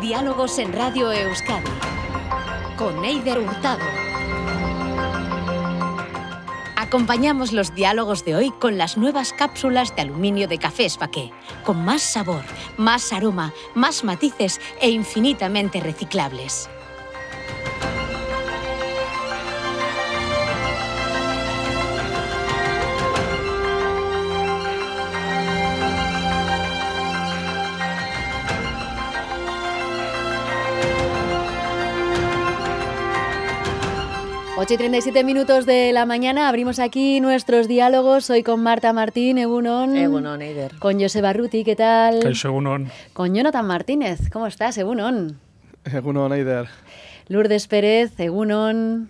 Diálogos en Radio Euskadi. Con Eider Hurtado. Acompañamos los diálogos de hoy con las nuevas cápsulas de aluminio de café Spaqué, con más sabor, más aroma, más matices e infinitamente reciclables. 8 y 37 minutos de la mañana abrimos aquí nuestros diálogos. Hoy con Marta Martín, Egunon. Egunon, Eider. Con Joseba Ruti, ¿qué tal? Egunon. Con Jonathan Martínez, ¿cómo estás, Egunon? Egunon, Eider. Lourdes Pérez, Egunon.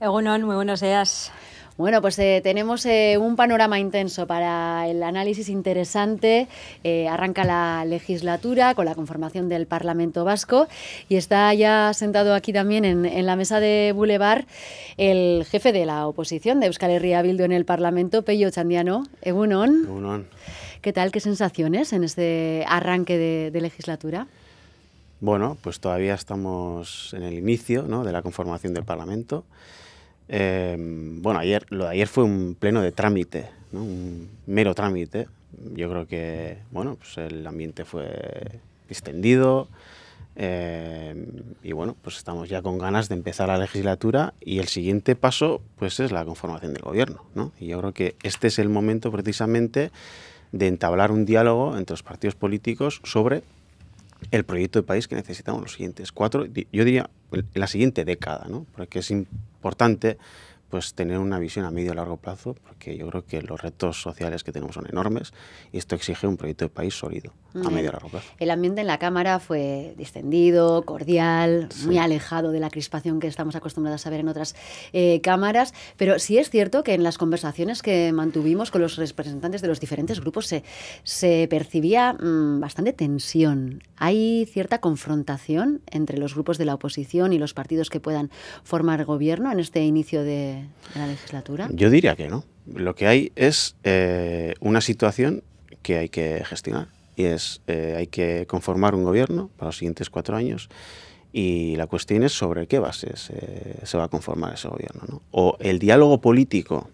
Egunon, muy buenos días. Bueno, pues eh, tenemos eh, un panorama intenso para el análisis interesante. Eh, arranca la legislatura con la conformación del Parlamento Vasco y está ya sentado aquí también en, la mesa de Boulevard el jefe de la oposición de Euskal Herria Bildu en el Parlamento, Pello Chandiano. Egunon. Egunon. ¿Qué tal? ¿Qué sensaciones en este arranque de, legislatura? Bueno, pues todavía estamos en el inicio de la conformación del Parlamento. Em, bueno, ayer, lo de ayer fue un pleno de trámite, un mero trámite. Yo creo que bueno, pues el ambiente fue distendido em, y bueno, pues estamos ya con ganas de empezar la legislatura y el siguiente paso pues es la conformación del gobierno. Y yo creo que este es el momento precisamente de entablar un diálogo entre los partidos políticos sobre el proyecto de país que necesitamos los siguientes cuatro, yo diría la siguiente década, ¿no? porque es importante pues tener una visión a medio y largo plazo, porque yo creo que los retos sociales que tenemos son enormes y esto exige un proyecto de país sólido a medio y largo plazo. El ambiente en la Cámara fue distendido, cordial, muy alejado de la crispación que estamos acostumbrados a ver en otras eh, cámaras, pero sí es cierto que en las conversaciones que mantuvimos con los representantes de los diferentes grupos se, se percibía mm, bastante tensión. Hay cierta confrontación entre los grupos de la oposición y los partidos que puedan formar gobierno en este inicio de, de, la legislatura? Yo diría que no. Lo que hay es eh, una situación que hay que gestionar y es eh, hay que conformar un gobierno para los siguientes cuatro años y la cuestión es sobre qué bases se va a conformar ese gobierno. ¿no? O el diálogo político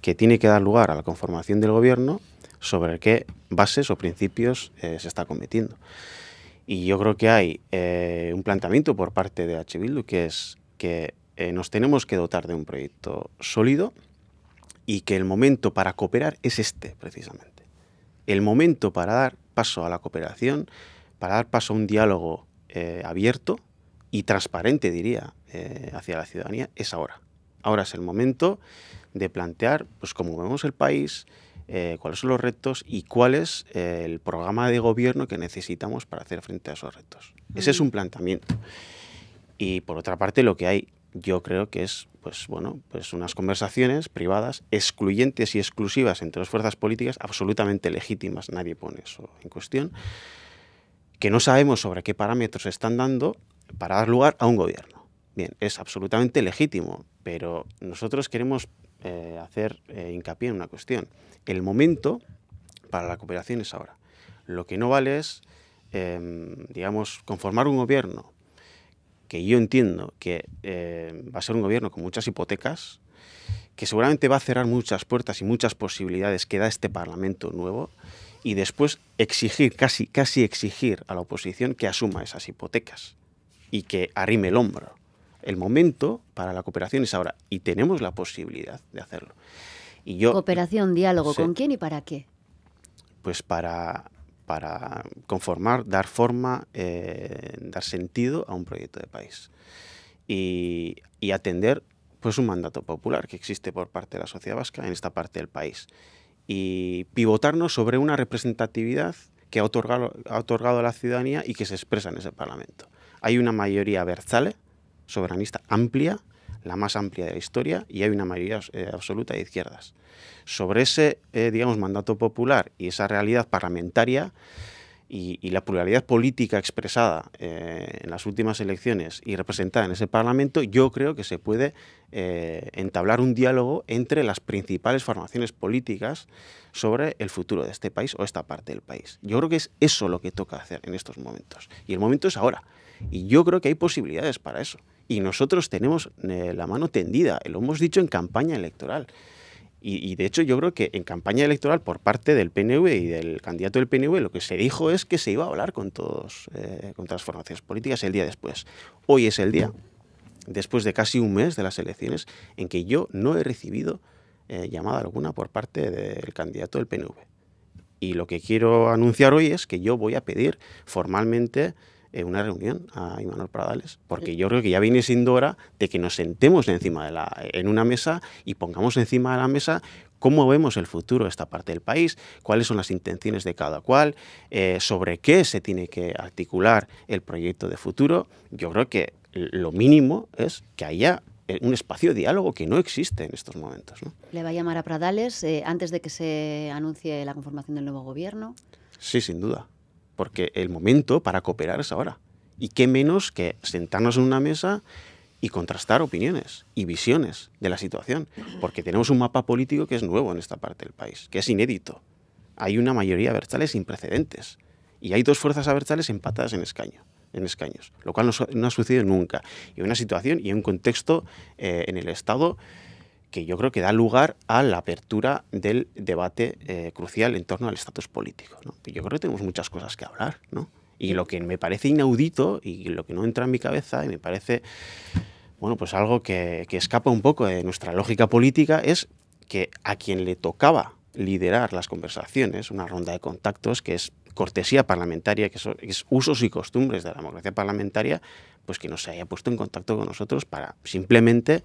que tiene que dar lugar a la conformación del gobierno sobre qué bases o principios eh, se está cometiendo. Y yo creo que hay eh, un planteamiento por parte de H. Bildu que es que eh, nos tenemos que dotar de un proyecto sólido y que el momento para cooperar es este, precisamente. El momento para dar paso a la cooperación, para dar paso a un diálogo eh, abierto y transparente, diría, eh, hacia la ciudadanía, es ahora. Ahora es el momento de plantear, pues, como vemos el país, cuáles son los retos y cuál es el programa de gobierno que necesitamos para hacer frente a esos retos. Ese es un planteamiento. Y por otra parte, lo que hay yo creo que es pues bueno, pues unas conversaciones privadas excluyentes y exclusivas entre las fuerzas políticas absolutamente legítimas, nadie pone eso en cuestión, que no sabemos sobre qué parámetros están dando para dar lugar a un gobierno. Bien, es absolutamente legítimo, pero nosotros queremos eh, hacer eh, hincapié en una cuestión. El momento para la cooperación es ahora. Lo que no vale es, em, digamos, conformar un gobierno que yo entiendo que eh, va a ser un gobierno con muchas hipotecas, que seguramente va a cerrar muchas puertas y muchas posibilidades que da este Parlamento nuevo, y después exigir, casi, casi exigir a la oposición que asuma esas hipotecas y que arrime el hombro. El momento para la cooperación es ahora y tenemos la posibilidad de hacerlo. Y yo, cooperación, diálogo, ¿con quién y para qué? Pues para para conformar, dar forma, eh, dar sentido a un proyecto de país y, atender pues un mandato popular que existe por parte de la sociedad vasca en esta parte del país y pivotarnos sobre una representatividad que ha otorgado, a la ciudadanía y que se expresa en ese Parlamento. Hay una mayoría berzale, soberanista amplia, la más amplia de la historia, y hay una mayoría eh, absoluta de izquierdas. Sobre ese, eh, digamos, mandato popular y esa realidad parlamentaria y, la pluralidad política expresada eh, en las últimas elecciones y representada en ese Parlamento, yo creo que se puede entablar un diálogo entre las principales formaciones políticas sobre el futuro de este país o esta parte del país. Yo creo que es eso lo que toca hacer en estos momentos. Y el momento es ahora. Y yo creo que hay posibilidades para eso y nosotros tenemos eh, la mano tendida, lo hemos dicho en campaña electoral. Y, de hecho yo creo que en campaña electoral por parte del PNV y del candidato del PNV lo que se dijo es que se iba a hablar con todos, eh, con transformaciones formaciones políticas el día después. Hoy es el día, después de casi un mes de las elecciones, en que yo no he recibido eh, llamada alguna por parte del candidato del PNV. Y lo que quiero anunciar hoy es que yo voy a pedir formalmente eh, una reunión a Imanol Pradales, porque yo creo que ya viene siendo hora de que nos sentemos encima de la, en una mesa y pongamos encima de la mesa cómo vemos el futuro de esta parte del país, cuáles son las intenciones de cada cual, eh, sobre qué se tiene que articular el proyecto de futuro. Yo creo que lo mínimo es que haya eh, un espacio de diálogo que no existe en estos momentos. ¿Le va a llamar a Pradales antes de que se anuncie la conformación del nuevo gobierno? Sí, sin duda porque el momento para cooperar es ahora. Y qué menos que sentarnos en una mesa y contrastar opiniones y visiones de la situación, porque tenemos un mapa político que es nuevo en esta parte del país, que es inédito. Hay una mayoría abertzale sin precedentes y hay dos fuerzas abertzales empatadas en escaño en escaños, lo cual no, ha sucedido nunca. Y una situación y un contexto eh, en el Estado que yo creo que da lugar a la apertura del debate eh, crucial en torno al estatus político. Yo creo que tenemos muchas cosas que hablar, Y lo que me parece inaudito y lo que no entra en mi cabeza y me parece, bueno, pues algo que, que escapa un poco de nuestra lógica política es que a quien le tocaba liderar las conversaciones, una ronda de contactos que es cortesía parlamentaria, que es usos y costumbres de la democracia parlamentaria, pues que no se haya puesto en contacto con nosotros para simplemente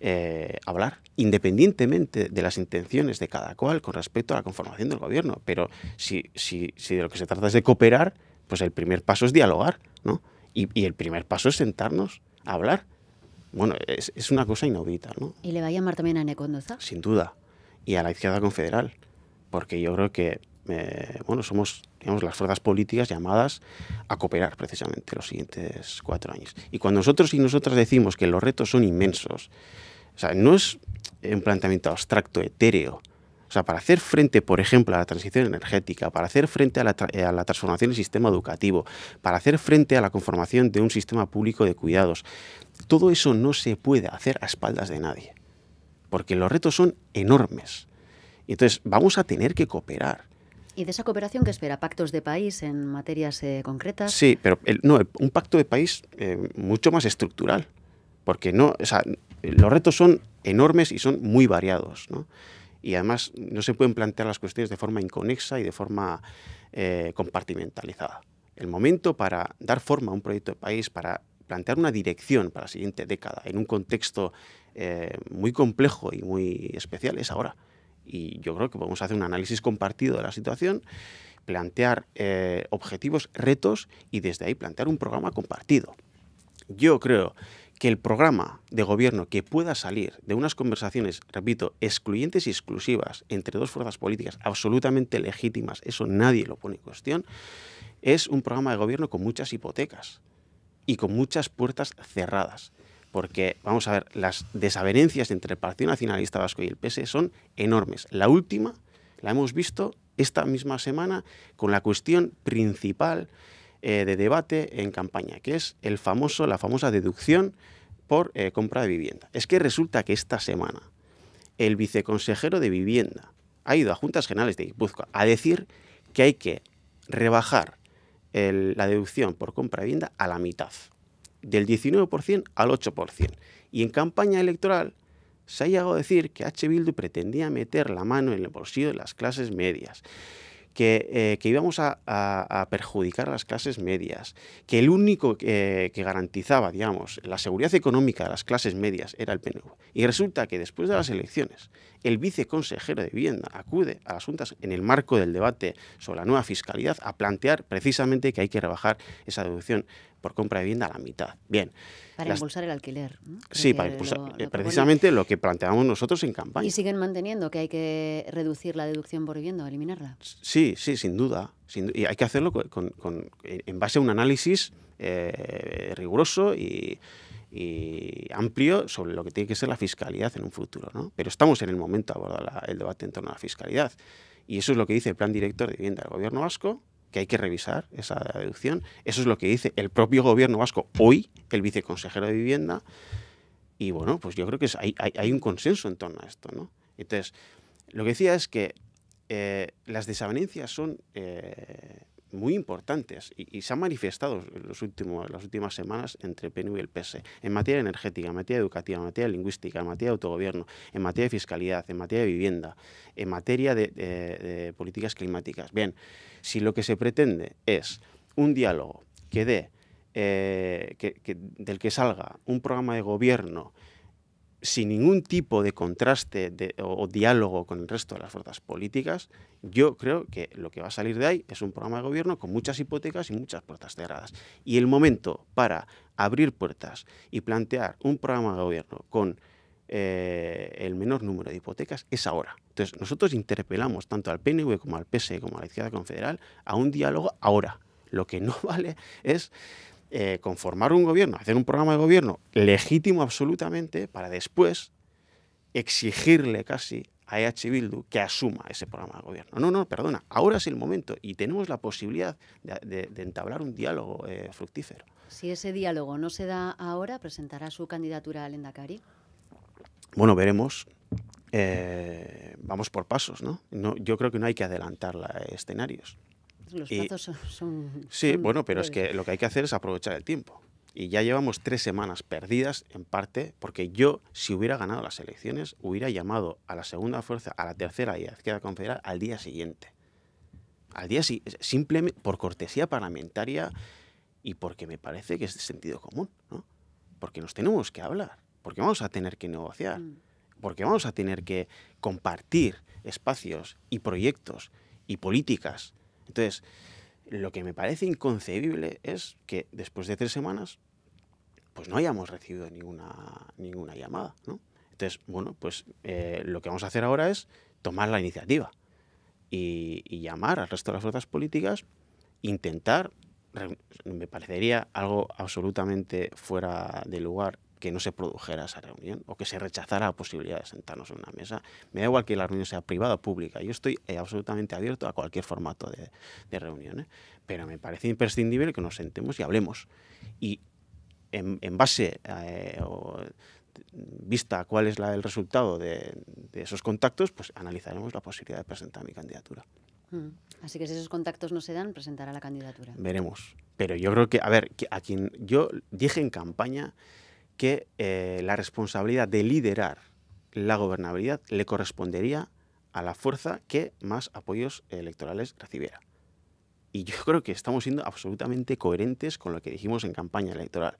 eh, hablar, independientemente de las intenciones de cada cual con respecto a la conformación del gobierno. Pero si, si, si de lo que se trata es de cooperar, pues el primer paso es dialogar, ¿no? Y, y el primer paso es sentarnos a hablar. Bueno, es, es una cosa inaudita, ¿no? ¿Y le va a llamar también a Necondoza? Sin duda. Y a la izquierda confederal. Porque yo creo que bueno, somos las fuerzas políticas llamadas a cooperar precisamente los siguientes cuatro años. Y cuando nosotros y nosotras decimos que los retos son inmensos, o sea, no es un planteamiento abstracto, etéreo. O sea, para hacer frente, por ejemplo, a la transición energética, para hacer frente a la, eh, a la transformación del sistema educativo, para hacer frente a la conformación de un sistema público de cuidados, todo eso no se puede hacer a espaldas de nadie, porque los retos son enormes. Entonces, vamos a tener que cooperar. ¿Y de esa cooperación qué espera? ¿Pactos de país en materias eh, concretas? Sí, pero no, un pacto de país eh, mucho más estructural, porque no, o sea, los retos son enormes y son muy variados, ¿no? Y además no se pueden plantear las cuestiones de forma inconexa y de forma eh, compartimentalizada. El momento para dar forma a un proyecto de país, para plantear una dirección para la siguiente década en un contexto muy complejo y muy especial es ahora. Y yo creo que podemos hacer un análisis compartido de la situación, plantear eh, objetivos, retos y desde ahí plantear un programa compartido. Yo creo que el programa de gobierno que pueda salir de unas conversaciones, repito, excluyentes y exclusivas entre dos fuerzas políticas absolutamente legítimas, eso nadie lo pone en cuestión, es un programa de gobierno con muchas hipotecas y con muchas puertas cerradas porque, vamos a ver, las desavenencias entre el Partido Nacionalista Vasco y el PS e son enormes. La última la hemos visto esta misma semana con la cuestión principal eh, de debate en campaña, que es el famoso, la famosa deducción por eh, compra de vivienda. Es que resulta que esta semana el viceconsejero de vivienda ha ido a Juntas Generales de Guipúzcoa a decir que hay que rebajar la deducción por compra de vivienda a la mitad del 19% al 8%. Y en campaña electoral se ha llegado a decir que H. Bildu pretendía meter la mano en el bolsillo de las clases medias, que, eh, íbamos a, perjudicar a las clases medias, que el único que garantizaba, digamos, la seguridad económica de las clases medias era el PNV. Y resulta que después de las elecciones, el viceconsejero de Vivienda acude a las juntas en el marco del debate sobre la nueva fiscalidad a plantear precisamente que hay que rebajar esa deducción por compra de vivienda a la mitad. Bien. Para impulsar el alquiler. Sí, para impulsar. Eh, precisamente lo que planteamos nosotros en campaña. ¿Y siguen manteniendo que hay que reducir la deducción por vivienda, o eliminarla? Sí, sí, sin duda. y hay que hacerlo con, en base a un análisis eh, riguroso y, amplio sobre lo que tiene que ser la fiscalidad en un futuro. ¿no? Pero estamos en el momento de abordar el debate en torno a la fiscalidad. Y eso es lo que dice el plan director de vivienda del gobierno vasco, que hay que revisar esa deducción. Eso es lo que dice el propio gobierno vasco hoy, el viceconsejero de vivienda. Y bueno, pues yo creo que hay, un consenso en torno a esto. ¿no? Entonces, lo que decía es que eh, las desavenencias son eh, muy importantes y, se han manifestado en los últimos, las últimas semanas entre el PNV y el PS e, en materia energética, en materia educativa, en materia lingüística, en materia de autogobierno, en materia de fiscalidad, en materia de vivienda, en materia de, políticas climáticas. Bien, si lo que se pretende es un diálogo que dé, eh, que, del que salga un programa de gobierno sin ningún tipo de contraste o, diálogo con el resto de las fuerzas políticas, yo creo que lo que va a salir de ahí es un programa de gobierno con muchas hipotecas y muchas puertas cerradas. Y el momento para abrir puertas y plantear un programa de gobierno con eh, el menor número de hipotecas es ahora. Entonces, nosotros interpelamos tanto al PNV como al PSE como a la izquierda confederal a un diálogo ahora. Lo que no vale es eh, conformar un gobierno, hacer un programa de gobierno legítimo absolutamente para después exigirle casi a EH Bildu que asuma ese programa de gobierno. No, no, perdona, ahora es el momento y tenemos la posibilidad de, entablar un diálogo eh, fructífero. Si ese diálogo no se da ahora, ¿presentará su candidatura al Endacari? Bueno, veremos. Eh, vamos por pasos, ¿no? ¿no? Yo creo que no hay que adelantar la, escenarios. Los son... Sí, bueno, pero es que lo que hay que hacer es aprovechar el tiempo. Y ya llevamos tres semanas perdidas, en parte, porque yo, si hubiera ganado las elecciones, hubiera llamado a la segunda fuerza, a la tercera y a la izquierda confederal al día siguiente. Al día siguiente, simplemente por cortesía parlamentaria y porque me parece que es de sentido común, ¿no? Porque nos tenemos que hablar, porque vamos a tener que negociar, mm. porque vamos a tener que compartir espacios y proyectos y políticas entonces, lo que me parece inconcebible es que después de tres semanas, pues no hayamos recibido ninguna, ninguna llamada, ¿no? Entonces, bueno, pues eh, lo que vamos a hacer ahora es tomar la iniciativa y, y llamar al resto de las fuerzas políticas, intentar, me parecería algo absolutamente fuera de lugar que no se produjera esa reunión o que se rechazara la posibilidad de sentarnos en una mesa. Me da igual que la reunión sea privada o pública. Yo estoy eh, absolutamente abierto a cualquier formato de, de reunión. ¿eh? Pero me parece imprescindible que nos sentemos y hablemos. Y en, base a, eh, o, vista cuál es la, el resultado de, esos contactos, pues analizaremos la posibilidad de presentar mi candidatura. Mm. Así que si esos contactos no se dan, presentará la candidatura. Veremos. Pero yo creo que, a ver, a quien yo dije en campaña que eh, la responsabilidad de liderar la gobernabilidad le correspondería a la fuerza que más apoyos electorales recibiera. Y yo creo que estamos siendo absolutamente coherentes con lo que dijimos en campaña electoral.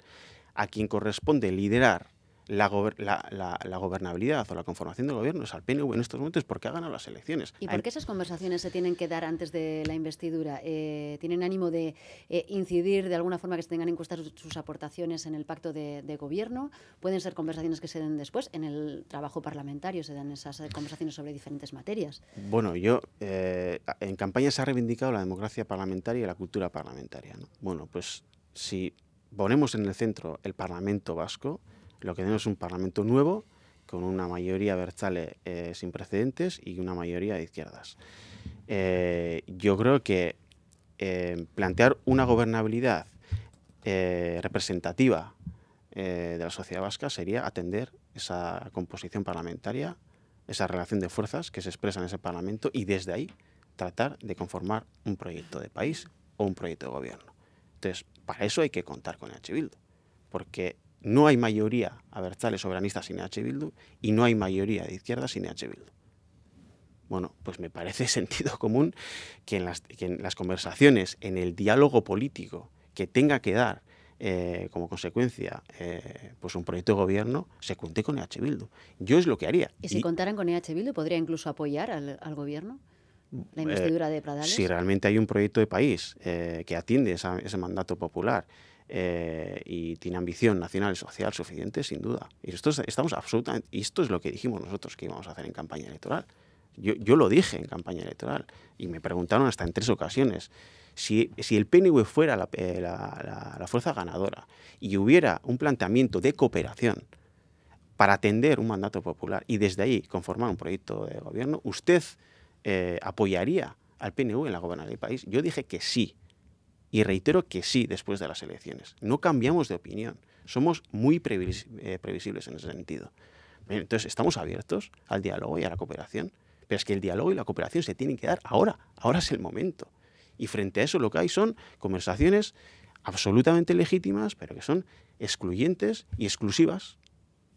A quien corresponde liderar la, gobernabilidad o la conformación del gobierno es al PNV en estos momentos porque ha ganado las elecciones. ¿Y por qué esas conversaciones se tienen que dar antes de la investidura? Eh, ¿Tienen ánimo de eh, incidir de alguna forma que se tengan en cuenta sus, aportaciones en el pacto de, gobierno? ¿Pueden ser conversaciones que se den después? En el trabajo parlamentario se dan esas eh, conversaciones sobre diferentes materias. Bueno, yo en campaña se ha reivindicado la democracia parlamentaria y la cultura parlamentaria. Bueno, pues si ponemos en el centro el Parlamento vasco, lo que tenemos es un Parlamento nuevo, con una mayoría verchale eh, sin precedentes y una mayoría de izquierdas. Eh, yo creo que eh, plantear una gobernabilidad representativa de la sociedad vasca sería atender esa composición parlamentaria, esa relación de fuerzas que se expresa en ese Parlamento y desde ahí tratar de conformar un proyecto de país o un proyecto de gobierno. Entonces, para eso hay que contar con el civil, porque no hay mayoría abertzale soberanista sin EH Bildu y no hay mayoría de izquierda sin EH Bildu. Bueno, pues me parece sentido común que en las, conversaciones, en el diálogo político que tenga que dar eh, como consecuencia eh, pues un proyecto de gobierno, se cuente con EH Bildu. Yo es lo que haría. ¿Y si contaran con EH Bildu, podría incluso apoyar al, gobierno? La eh, investidura de Pradales. Si realmente hay un proyecto de país que atiende ese mandato popular eh, y tiene ambición nacional y social suficiente, sin duda. Y esto es, estamos esto es lo que dijimos nosotros que íbamos a hacer en campaña electoral. Yo, lo dije en campaña electoral y me preguntaron hasta en tres ocasiones. Si, el PNV fuera eh, la, fuerza ganadora y hubiera un planteamiento de cooperación para atender un mandato popular y desde ahí conformar un proyecto de gobierno, ¿usted eh, apoyaría al PNV en la gobernanza del país? Yo dije que sí. Y reitero que sí después de las elecciones. No cambiamos de opinión. Somos muy eh, previsibles en ese sentido. entonces, estamos abiertos al diálogo y a la cooperación. Pero es que el diálogo y la cooperación se tienen que dar ahora. Ahora es el momento. Y frente a eso lo que hay son conversaciones absolutamente legítimas, pero que son excluyentes y exclusivas,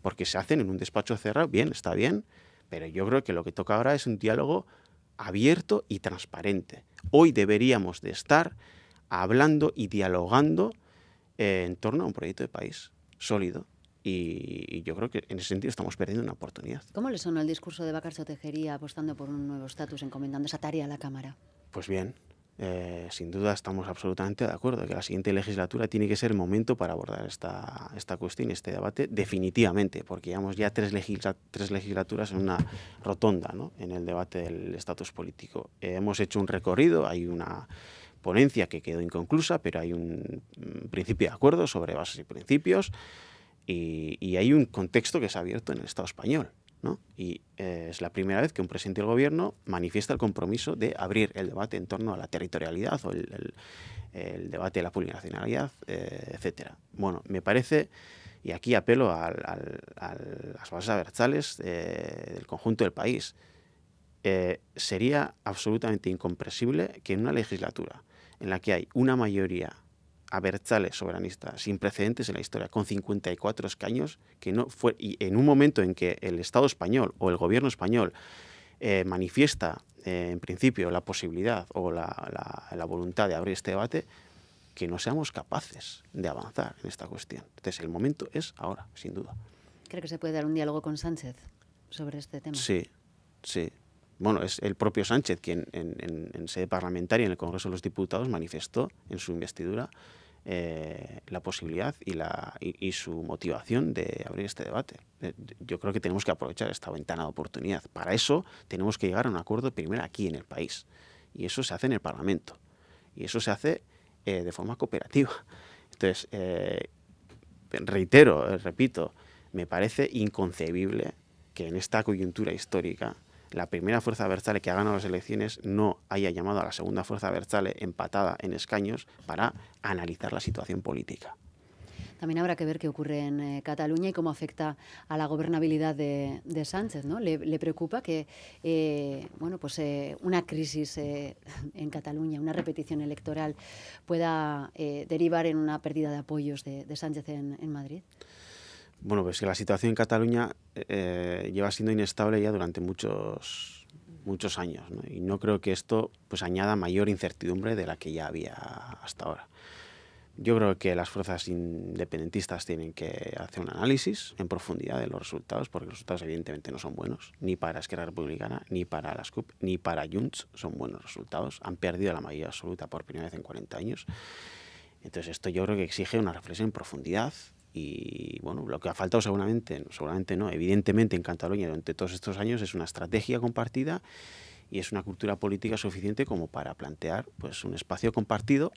porque se hacen en un despacho cerrado. Bien, está bien, pero yo creo que lo que toca ahora es un diálogo abierto y transparente. Hoy deberíamos de estar hablando y dialogando eh, en torno a un proyecto de país sólido. Y, yo creo que en ese sentido estamos perdiendo una oportunidad. ¿Cómo le sonó el discurso de Bacarcio Tejería apostando por un nuevo estatus, encomendando esa tarea a la Cámara? Pues bien, eh, sin duda estamos absolutamente de acuerdo que la siguiente legislatura tiene que ser el momento para abordar esta, esta cuestión, este debate, definitivamente, porque llevamos ya tres, tres legislaturas en una rotonda ¿no? en el debate del estatus político. hemos hecho un recorrido, hay una ponencia que quedó inconclusa, pero hay un principio de acuerdo sobre bases y principios y, hay un contexto que se ha abierto en el Estado español. ¿no? Y eh, es la primera vez que un presidente del gobierno manifiesta el compromiso de abrir el debate en torno a la territorialidad o el, debate de la plurinacionalidad, eh, etcétera. Bueno, me parece, y aquí apelo a, las bases abertales eh, del conjunto del país, sería absolutamente incomprensible que en una legislatura en la que hay una mayoría abertzale soberanista sin precedentes en la historia, con 54 escaños, que no fue, y en un momento en que el Estado español o el gobierno español eh, manifiesta eh, en principio la posibilidad o la, voluntad de abrir este debate, que no seamos capaces de avanzar en esta cuestión. Entonces, el momento es ahora, sin duda. Creo que se puede dar un diálogo con Sánchez sobre este tema? Sí, sí bueno, es el propio Sánchez quien en, sede parlamentaria, en el Congreso de los Diputados, manifestó en su investidura eh, la posibilidad y, su motivación de abrir este debate. Eh, yo creo que tenemos que aprovechar esta ventana de oportunidad. Para eso tenemos que llegar a un acuerdo primero aquí en el país. Y eso se hace en el Parlamento. Y eso se hace eh, de forma cooperativa. Entonces, reitero, repito, me parece inconcebible que en esta coyuntura histórica la primera fuerza Berzale que ha ganado las elecciones no haya llamado a la segunda fuerza Berzale empatada en escaños para analizar la situación política. También habrá que ver qué ocurre en eh, Cataluña y cómo afecta a la gobernabilidad de, Sánchez. Le, preocupa que eh, bueno, pues, eh, una crisis en Cataluña, una repetición electoral, pueda derivar en una pérdida de apoyos de, Sánchez en, en Madrid? Bueno, pues que la situación en Cataluña eh, lleva siendo inestable ya durante muchos, muchos años y no creo que esto pues añada mayor incertidumbre de la que ya había hasta ahora. Yo creo que las fuerzas independentistas tienen que hacer un análisis en profundidad de los resultados, porque los resultados evidentemente no son buenos, ni para Esquerra Republicana, ni para las CUP, ni para Junts son buenos resultados. Han perdido la mayoría absoluta por primera vez en 40 años. Entonces esto yo creo que exige una reflexión en profundidad y bueno, lo que ha faltado seguramente, seguramente no, evidentemente en Cataluña durante todos estos años es una estrategia compartida y es una cultura política suficiente como para plantear pues, un espacio compartido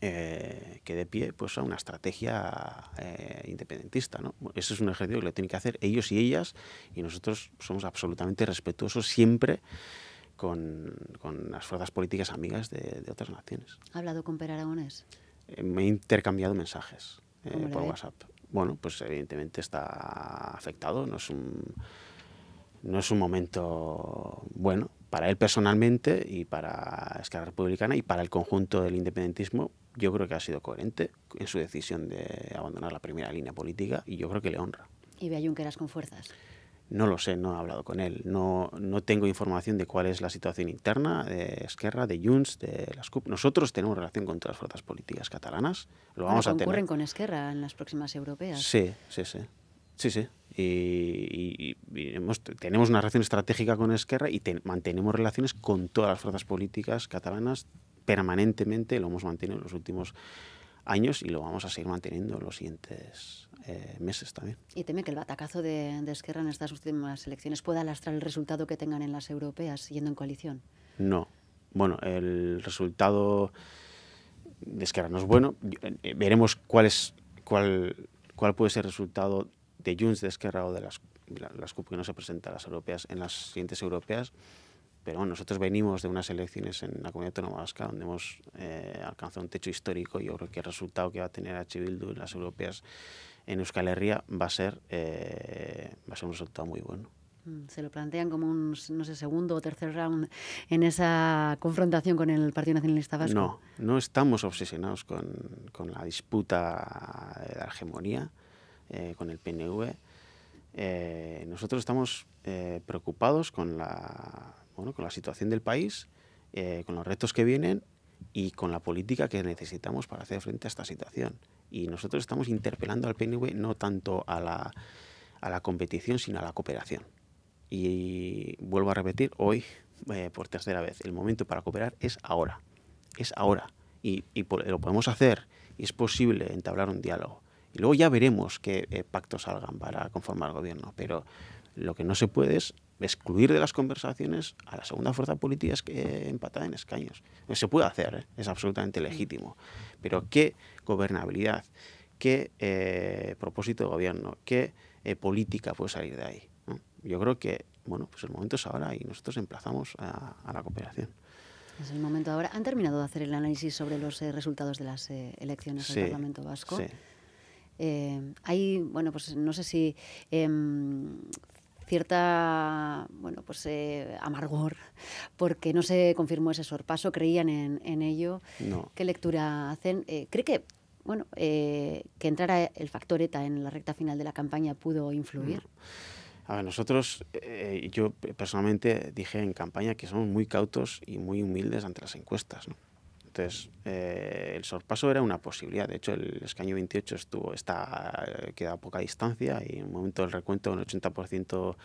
eh, que dé pie pues, a una estrategia eh, independentista. ¿no? Ese es un ejercicio que lo tienen que hacer ellos y ellas y nosotros somos absolutamente respetuosos siempre con, con las fuerzas políticas amigas de, otras naciones. ¿Ha hablado con per Aragones? Eh, me he intercambiado mensajes. Eh, por WhatsApp. Bueno, pues evidentemente está afectado, no es un, no es un momento bueno para él personalmente y para Escala Republicana y para el conjunto del independentismo. Yo creo que ha sido coherente en su decisión de abandonar la primera línea política y yo creo que le honra. Y ve a Junqueras con fuerzas. No lo sé, no he hablado con él. No, no tengo información de cuál es la situación interna de Esquerra, de Junts, de las CUP. Nosotros tenemos relación con todas las fuerzas políticas catalanas. Lo vamos a tener. con Esquerra en las próximas europeas? Sí, sí, sí. Sí, sí. Y, y, tenemos una relación estratégica con Esquerra y mantenemos relaciones con todas las fuerzas políticas catalanas permanentemente. Lo hemos mantenido en los últimos años y lo vamos a seguir manteniendo en los siguientes eh, meses también. ¿Y teme que el batacazo de, Esquerra en estas últimas elecciones pueda lastrar el resultado que tengan en las europeas yendo en coalición? No. Bueno, el resultado de Esquerra no es bueno. Eh, eh, veremos cuál, es, cuál, cuál puede ser el resultado de Junts, de Esquerra o de las, las CUP que no se presenta a las europeas en las siguientes europeas. Pero bueno, nosotros venimos de unas elecciones en la comunidad autónoma vasca donde hemos eh, alcanzado un techo histórico. Yo creo que el resultado que va a tener H. Bildu en las europeas en Euskal Herria va a ser, eh, va a ser un resultado muy bueno. Mm, se lo plantean como un no sé, segundo o tercer round en esa confrontación con el Partido Nacionalista Vasco. No, no estamos obsesionados con, con la disputa de la hegemonía eh, con el PNV. nosotros estamos preocupados con la con la situación del país, eh, con los retos que vienen y con la política que necesitamos para hacer frente a esta situación. Y nosotros estamos interpelando al PNV no tanto a la, a la competición, sino a la cooperación. Y vuelvo a repetir, hoy, eh, por tercera vez, el momento para cooperar es ahora. Es ahora. Y, lo podemos hacer y es posible entablar un diálogo. Y luego ya veremos qué eh, pactos salgan para conformar el gobierno. Pero lo que no se puede es excluir de las conversaciones a la segunda fuerza política es que empatada en escaños. Se puede hacer, ¿eh? es absolutamente legítimo. Pero qué gobernabilidad, qué eh, propósito de gobierno, qué eh, política puede salir de ahí. Yo creo que bueno, pues el momento es ahora y nosotros emplazamos a, la cooperación. Es el momento ahora. Han terminado de hacer el análisis sobre los resultados de las elecciones en del Parlamento Vasco. hay, bueno, pues no sé si em, cierta bueno, pues, eh, amargor porque no se confirmó ese sorpaso, creían en, ello. ¿Qué lectura hacen? Eh, ¿Cree que, bueno, eh, que entrara el factor ETA en la recta final de la campaña pudo influir? A ver, nosotros, yo personalmente dije en campaña que somos muy cautos y muy humildes ante las encuestas. ¿no? Entonces, eh, el sorpaso era una posibilidad. De hecho, el escaño 28 estuvo, está, eh, queda a poca distancia y en un momento del recuento, un 80%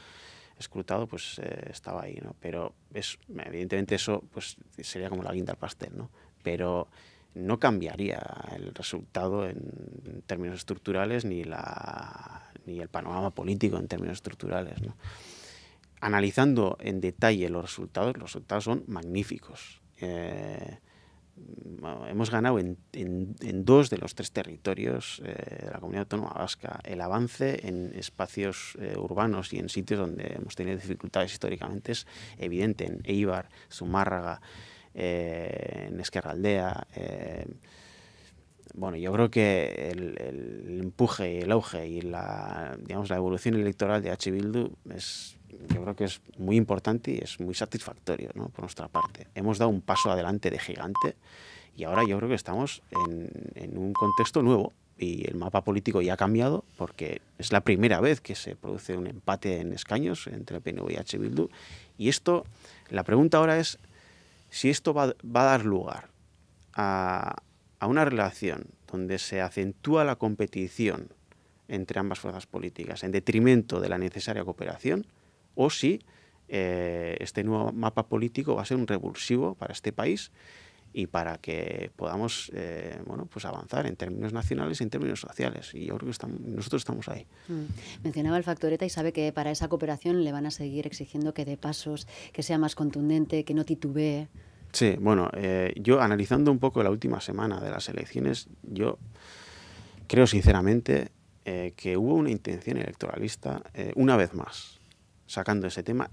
escrutado, pues eh, estaba ahí. ¿no? Pero es, evidentemente eso pues, sería como la guinda al pastel. ¿no? Pero no cambiaría el resultado en, términos estructurales ni, la, ni el panorama político en términos estructurales. Analizando en detalle los resultados, los resultados son magníficos hemos ganado en, dos de los tres territorios eh, de la comunidad autónoma vasca. El avance en espacios eh, urbanos y en sitios donde hemos tenido dificultades históricamente es evidente, en Eibar, Zumárraga, eh, en Esquerraldea. bueno, yo creo que el, empuje y el auge y la, digamos, la evolución electoral de H. Bildu es yo creo que es muy importante y es muy satisfactorio ¿no? por nuestra parte. Hemos dado un paso adelante de gigante y ahora yo creo que estamos en, un contexto nuevo y el mapa político ya ha cambiado porque es la primera vez que se produce un empate en escaños entre el PNV y H. Bildu. Y esto, la pregunta ahora es si esto va, a dar lugar a, una relación donde se acentúa la competición entre ambas fuerzas políticas en detrimento de la necesaria cooperación o si eh, este nuevo mapa político va a ser un revulsivo para este país y para que podamos eh, bueno, pues avanzar en términos nacionales y en términos sociales. Y yo creo que nosotros estamos ahí. Mm. Mencionaba el Factoreta y sabe que para esa cooperación le van a seguir exigiendo que dé pasos, que sea más contundente, que no titubee. Sí, bueno, eh, yo analizando un poco la última semana de las elecciones, yo creo sinceramente eh, que hubo una intención electoralista, una vez más, sacando ese tema,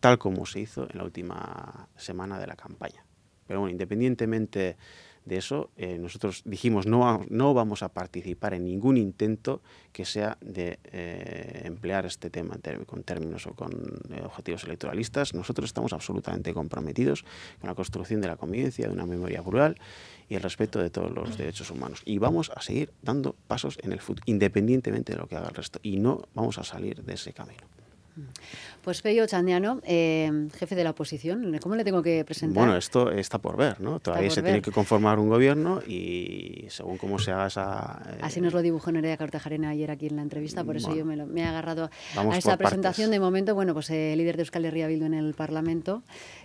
tal como se hizo en la última semana de la campaña. Pero bueno, independientemente de eso, eh, nosotros dijimos no, no vamos a participar en ningún intento que sea de eh, emplear este tema con términos o con eh, objetivos electoralistas. Nosotros estamos absolutamente comprometidos con la construcción de la convivencia, de una memoria plural y el respeto de todos los derechos humanos. Y vamos a seguir dando pasos en el futuro, independientemente de lo que haga el resto. Y no vamos a salir de ese camino. Pues Peyo Chandiano, eh, jefe de la oposición, ¿cómo le tengo que presentar? Bueno, esto está por ver, ¿no? Todavía se tiene que conformar un gobierno y según cómo se haga esa... Eh, Así nos lo dibujó Nerea Cartajarena ayer aquí en la entrevista, por eso yo me, he agarrado a esa presentación. De momento, bueno, pues eh, el líder de Euskal Herria Bildu en el Parlamento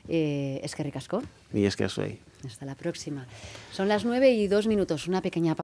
es que ricasco. Y es que soy. Hasta la próxima. Son las nueve y dos minutos, una pequeña pausa.